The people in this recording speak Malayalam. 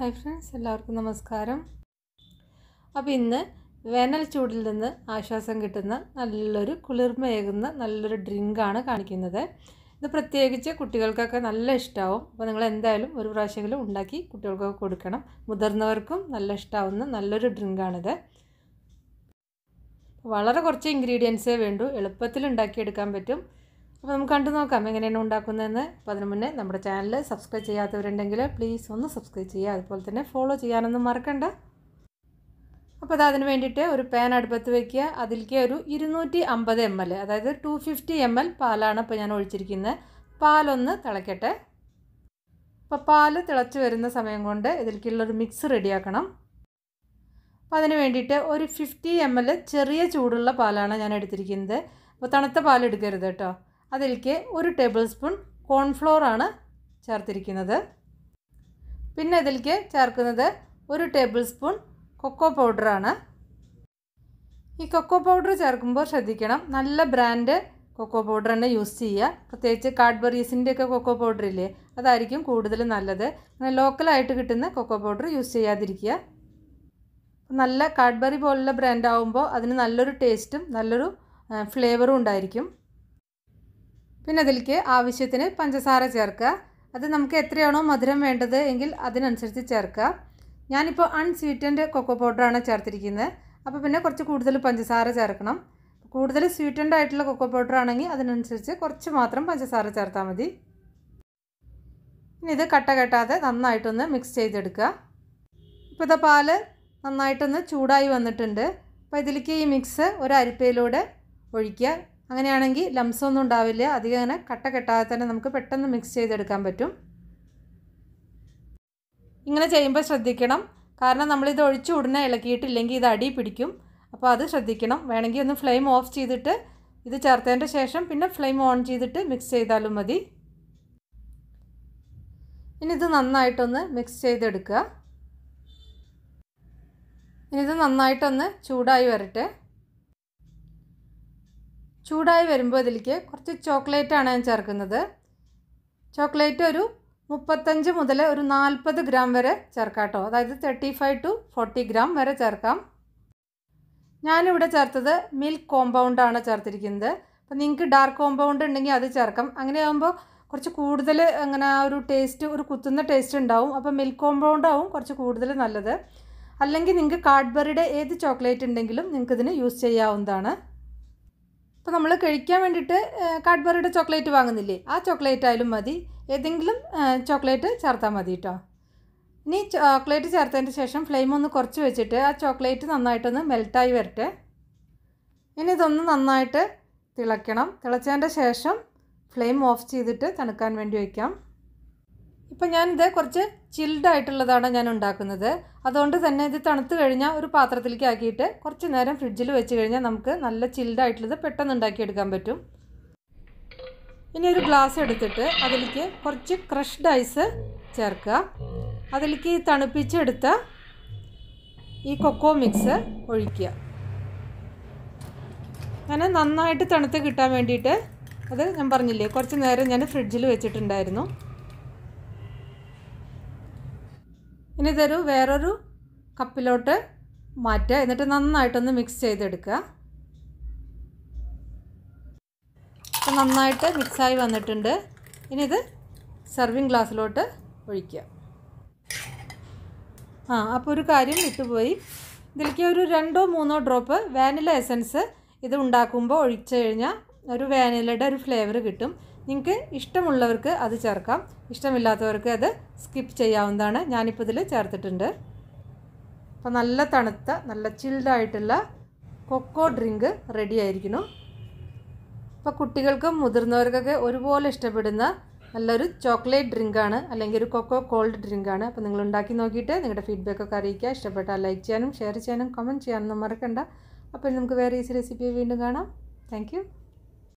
ഹായ് ഫ്രണ്ട്സ് എല്ലാവർക്കും നമസ്കാരം അപ്പോൾ ഇന്ന് വേനൽ ചൂടിൽ നിന്ന് ആശ്വാസം കിട്ടുന്ന നല്ലൊരു കുളിർമയേകുന്ന നല്ലൊരു ഡ്രിങ്കാണ് കാണിക്കുന്നത് ഇത് പ്രത്യേകിച്ച് കുട്ടികൾക്കൊക്കെ നല്ല ഇഷ്ടമാവും അപ്പോൾ നിങ്ങൾ എന്തായാലും ഒരു പ്രാവശ്യമെങ്കിലും ഉണ്ടാക്കി കുട്ടികൾക്കൊക്കെ കൊടുക്കണം മുതിർന്നവർക്കും നല്ല ഇഷ്ടമാവുന്ന നല്ലൊരു ഡ്രിങ്കാണിത് വളരെ കുറച്ച് ഇൻഗ്രീഡിയൻസേ വേണ്ടൂ എളുപ്പത്തിൽ ഉണ്ടാക്കിയെടുക്കാൻ പറ്റും അപ്പോൾ നമുക്ക് കണ്ടു നോക്കാം എങ്ങനെയാണ് ഉണ്ടാക്കുന്നതെന്ന് അപ്പോൾ അതിന് മുന്നേ നമ്മുടെ ചാനൽ സബ്സ്ക്രൈബ് ചെയ്യാത്തവരുണ്ടെങ്കിൽ പ്ലീസ് ഒന്ന് സബ്സ്ക്രൈബ് ചെയ്യുക അതുപോലെ തന്നെ ഫോളോ ചെയ്യാനൊന്നും മറക്കണ്ട അപ്പോൾ അത് അതിന് വേണ്ടിയിട്ട് ഒരു പാൻ അടുപ്പത്ത് വയ്ക്കുക അതിലേക്ക് ഒരു ഇരുന്നൂറ്റി അമ്പത് എം എൽ അതായത് ടു ഫിഫ്റ്റി എം എൽ പാലാണ് ഇപ്പോൾ ഞാൻ ഒഴിച്ചിരിക്കുന്നത് പാലൊന്ന് തിളയ്ക്കട്ടെ അപ്പോൾ പാല് തിളച്ച് വരുന്ന സമയം കൊണ്ട് ഇതിലേക്കുള്ളൊരു മിക്സ് റെഡിയാക്കണം അപ്പോൾ അതിന് വേണ്ടിയിട്ട് ഒരു ഫിഫ്റ്റി എം എൽ ചെറിയ ചൂടുള്ള പാലാണ് ഞാൻ എടുത്തിരിക്കുന്നത് അപ്പോൾ തണുത്ത പാൽ എടുക്കരുത് കേട്ടോ അതിലേക്ക് ഒരു ടേബിൾ സ്പൂൺ കോൺഫ്ലോറാണ് ചേർത്തിരിക്കുന്നത് പിന്നെ ഇതിലേക്ക് ചേർക്കുന്നത് ഒരു ടേബിൾ സ്പൂൺ കൊക്കോ പൗഡറാണ് ഈ കൊക്കോ പൗഡർ ചേർക്കുമ്പോൾ ശ്രദ്ധിക്കണം നല്ല ബ്രാൻഡ് കൊക്കോ പൗഡർ തന്നെ യൂസ് ചെയ്യുക പ്രത്യേകിച്ച് കാഡ്ബറീസിൻ്റെയൊക്കെ കൊക്കോ പൗഡർ ഇല്ലേ അതായിരിക്കും കൂടുതൽ നല്ലത് അങ്ങനെ ലോക്കലായിട്ട് കിട്ടുന്ന കൊക്കോ പൗഡർ യൂസ് ചെയ്യാതിരിക്കുക നല്ല കാഡ്ബറി പോലുള്ള ബ്രാൻഡ് ആകുമ്പോൾ അതിന് നല്ലൊരു ടേസ്റ്റും നല്ലൊരു ഫ്ലേവറും ഉണ്ടായിരിക്കും പിന്നെ അതിലേക്ക് ആവശ്യത്തിന് പഞ്ചസാര ചേർക്കുക അത് നമുക്ക് എത്രയാണോ മധുരം വേണ്ടത് എങ്കിൽ അതിനനുസരിച്ച് ചേർക്കുക ഞാനിപ്പോൾ അൺസ്വീറ്റൻഡ് കൊക്കോ പൗഡറാണ് ചേർത്തിരിക്കുന്നത് അപ്പോൾ പിന്നെ കുറച്ച് കൂടുതൽ പഞ്ചസാര ചേർക്കണം കൂടുതൽ സ്വീറ്റൻഡ് ആയിട്ടുള്ള കൊക്കോ പൗഡർ ആണെങ്കിൽ അതിനനുസരിച്ച് കുറച്ച് മാത്രം പഞ്ചസാര ചേർത്താൽ മതി ഇനി ഇത് കട്ട കെട്ടാതെ നന്നായിട്ടൊന്ന് മിക്സ് ചെയ്തെടുക്കുക ഇപ്പോൾ ഇതാ പാല് നന്നായിട്ടൊന്ന് ചൂടായി വന്നിട്ടുണ്ട് അപ്പോൾ ഇതിലേക്ക് ഈ മിക്സ് ഒരു അരിപ്പയിലൂടെ ഒഴിക്കുക അങ്ങനെയാണെങ്കിൽ ലംസൊന്നും ഒന്നും ഉണ്ടാവില്ല അധികം അങ്ങനെ കട്ട കെട്ടാതെ തന്നെ നമുക്ക് പെട്ടെന്ന് മിക്സ് ചെയ്തെടുക്കാൻ പറ്റും ഇങ്ങനെ ചെയ്യുമ്പോൾ ശ്രദ്ധിക്കണം കാരണം നമ്മളിത് ഒഴിച്ചു ഉടനെ ഇളക്കിയിട്ടില്ലെങ്കിൽ ഇത് അടി പിടിക്കും അപ്പോൾ അത് ശ്രദ്ധിക്കണം വേണമെങ്കിൽ ഒന്ന് ഫ്ലെയിം ഓഫ് ചെയ്തിട്ട് ഇത് ചേർത്തതിൻ്റെ ശേഷം പിന്നെ ഫ്ലെയിം ഓൺ ചെയ്തിട്ട് മിക്സ് ചെയ്താലും മതി ഇനി ഇത് നന്നായിട്ടൊന്ന് മിക്സ് ചെയ്തെടുക്കുക ഇനി ഇത് നന്നായിട്ടൊന്ന് ചൂടായി വരട്ടെ ചൂടായി വരുമ്പോൾ ഇതിലേക്ക് കുറച്ച് ചോക്ലേറ്റാണ് ഞാൻ ചേർക്കുന്നത് ചോക്ലേറ്റ് ഒരു മുപ്പത്തഞ്ച് മുതൽ ഒരു നാൽപ്പത് ഗ്രാം വരെ ചേർക്കാം കേട്ടോ അതായത് thirty five to forty gram വരെ ചേർക്കാം ഞാനിവിടെ ചേർത്തത് മിൽക്ക് കോമ്പൗണ്ടാണ് ചേർത്തിരിക്കുന്നത് അപ്പം നിങ്ങൾക്ക് ഡാർക്ക് കോമ്പൗണ്ട് ഉണ്ടെങ്കിൽ അത് ചേർക്കാം അങ്ങനെ ആകുമ്പോൾ കുറച്ച് കൂടുതൽ അങ്ങനെ ആ ഒരു ടേസ്റ്റ് ഒരു കുത്തുന്ന ടേസ്റ്റ് ഉണ്ടാവും അപ്പോൾ മിൽക്ക് കോമ്പൗണ്ട് ആവും കുറച്ച് കൂടുതൽ നല്ലത് അല്ലെങ്കിൽ നിങ്ങൾക്ക് കാഡ്ബറിയുടെ ഏത് ചോക്ലേറ്റ് ഉണ്ടെങ്കിലും നിങ്ങൾക്ക് യൂസ് ചെയ്യാവുന്നതാണ് ഇപ്പോൾ നമ്മൾ കഴിക്കാൻ വേണ്ടിയിട്ട് കാഡ്ബറിയുടെ ചോക്ലേറ്റ് വാങ്ങുന്നില്ലേ ആ ചോക്ലേറ്റ് ആയാലും മതി ഏതെങ്കിലും ചോക്ലേറ്റ് ചേർത്താൽ മതി കേട്ടോ ഇനി ചോക്ലേറ്റ് ചേർത്തതിൻ്റെ ശേഷം ഫ്ലെയിം ഒന്ന് കുറച്ച് വെച്ചിട്ട് ആ ചോക്ലേറ്റ് നന്നായിട്ടൊന്ന് മെൽട്ടായി വരട്ടെ ഇനി ഇതൊന്ന് നന്നായിട്ട് തിളയ്ക്കണം തിളച്ചതിൻ്റെ ശേഷം ഫ്ലെയിം ഓഫ് ചെയ്തിട്ട് തണുക്കാൻ വേണ്ടി വയ്ക്കാം ഇപ്പം ഞാനിത് കുറച്ച് ചിൽഡ് ആയിട്ടുള്ളതാണ് ഞാൻ ഉണ്ടാക്കുന്നത് അതുകൊണ്ട് തന്നെ ഇത് തണുത്ത് കഴിഞ്ഞാൽ ഒരു പാത്രത്തിലേക്ക് ആക്കിയിട്ട് കുറച്ച് നേരം ഫ്രിഡ്ജിൽ വെച്ച് കഴിഞ്ഞാൽ നമുക്ക് നല്ല ചിൽഡ് ആയിട്ടുള്ളത് പെട്ടെന്ന് ഉണ്ടാക്കിയെടുക്കാൻ പറ്റും ഇനി ഒരു ഗ്ലാസ് എടുത്തിട്ട് അതിലേക്ക് കുറച്ച് ക്രഷ്ഡ് ഐസ് ചേർക്കുക അതിലേക്ക് തണുപ്പിച്ചെടുത്ത ഈ കൊക്കോ മിക്സ് ഒഴിക്കുക അങ്ങനെ നന്നായിട്ട് തണുത്ത് കിട്ടാൻ വേണ്ടിയിട്ട് അത് ഞാൻ പറഞ്ഞില്ലേ കുറച്ച് നേരം ഞാൻ ഫ്രിഡ്ജിൽ വെച്ചിട്ടുണ്ടായിരുന്നു ഇനി ഇതൊരു വേറൊരു കപ്പിലോട്ട് മാറ്റുക എന്നിട്ട് നന്നായിട്ടൊന്ന് മിക്സ് ചെയ്തെടുക്കുക അപ്പം നന്നായിട്ട് മിക്സായി വന്നിട്ടുണ്ട് ഇനി ഇത് സെർവിങ് ഗ്ലാസ്സിലോട്ട് ഒഴിക്കുക ആ അപ്പോൾ ഒരു കാര്യം വിട്ടുപോയി ഇതിലേക്ക് ഒരു രണ്ടോ മൂന്നോ ഡ്രോപ്പ് വാനില എസൻസ് ഇത് ഉണ്ടാക്കുമ്പോൾ ഒഴിച്ചു കഴിഞ്ഞാൽ ഒരു വാനിലയുടെ ഒരു ഫ്ലേവർ കിട്ടും നിങ്ങൾക്ക് ഇഷ്ടമുള്ളവർക്ക് അത് ചേർക്കാം ഇഷ്ടമില്ലാത്തവർക്ക് അത് സ്കിപ്പ് ചെയ്യാവുന്നതാണ് ഞാനിപ്പോൾ ഇതിൽ ചേർത്തിട്ടുണ്ട് അപ്പോൾ നല്ല തണുത്ത നല്ല ചിൽഡായിട്ടുള്ള കൊക്കോ ഡ്രിങ്ക് റെഡി ആയിരിക്കുന്നു അപ്പോൾ കുട്ടികൾക്കും മുതിർന്നവർക്കൊക്കെ ഒരുപോലെ ഇഷ്ടപ്പെടുന്ന നല്ലൊരു ചോക്ലേറ്റ് ഡ്രിങ്കാണ് അല്ലെങ്കിൽ ഒരു കൊക്കോ കോൾഡ് ഡ്രിങ്കാണ് അപ്പോൾ നിങ്ങൾ ഉണ്ടാക്കി നോക്കിയിട്ട് നിങ്ങളുടെ ഫീഡ്ബാക്കൊക്കെ അറിയിക്കുക ഇഷ്ടപ്പെട്ടാൽ ലൈക്ക് ചെയ്യാനും ഷെയർ ചെയ്യാനും കമൻറ്റ് ചെയ്യാനൊന്നും മറക്കണ്ട അപ്പോൾ നമുക്ക് വേറെ ഈസി റെസിപ്പി വീണ്ടും കാണാം താങ്ക്